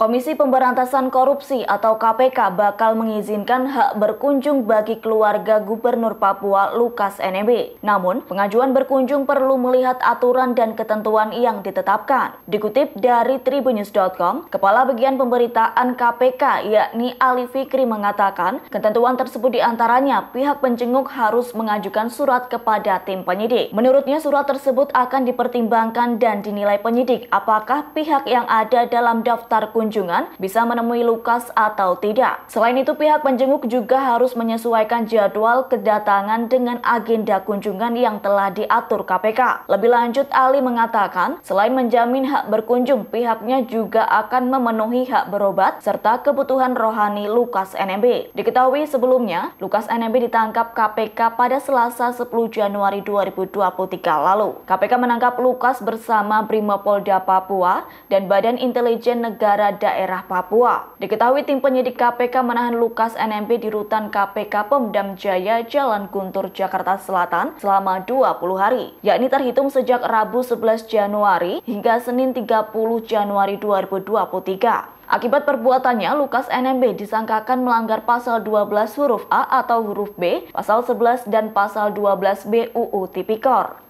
Komisi Pemberantasan Korupsi atau KPK bakal mengizinkan hak berkunjung bagi keluarga Gubernur Papua Lukas NMB. E Namun, pengajuan berkunjung perlu melihat aturan dan ketentuan yang ditetapkan. Dikutip dari tribunews.com, Kepala Bagian Pemberitaan KPK yakni Ali Fikri mengatakan, ketentuan tersebut diantaranya pihak penjenguk harus mengajukan surat kepada tim penyidik. Menurutnya surat tersebut akan dipertimbangkan dan dinilai penyidik apakah pihak yang ada dalam daftar kunjung kunjungan bisa menemui Lukas atau tidak. Selain itu, pihak penjenguk juga harus menyesuaikan jadwal kedatangan dengan agenda kunjungan yang telah diatur KPK. Lebih lanjut, Ali mengatakan, selain menjamin hak berkunjung, pihaknya juga akan memenuhi hak berobat serta kebutuhan rohani Lukas NMB. Diketahui sebelumnya, Lukas NMB ditangkap KPK pada Selasa 10 Januari 2023 lalu. KPK menangkap Lukas bersama Brimopolda Papua dan Badan Intelijen Negara daerah Papua. Diketahui tim penyidik KPK menahan Lukas NMB di rutan KPK Pemdam Jaya Jalan Guntur, Jakarta Selatan selama 20 hari, yakni terhitung sejak Rabu 11 Januari hingga Senin 30 Januari 2023. Akibat perbuatannya, Lukas NMB disangkakan melanggar pasal 12 huruf A atau huruf B, pasal 11 dan pasal 12 B UU Tipikor.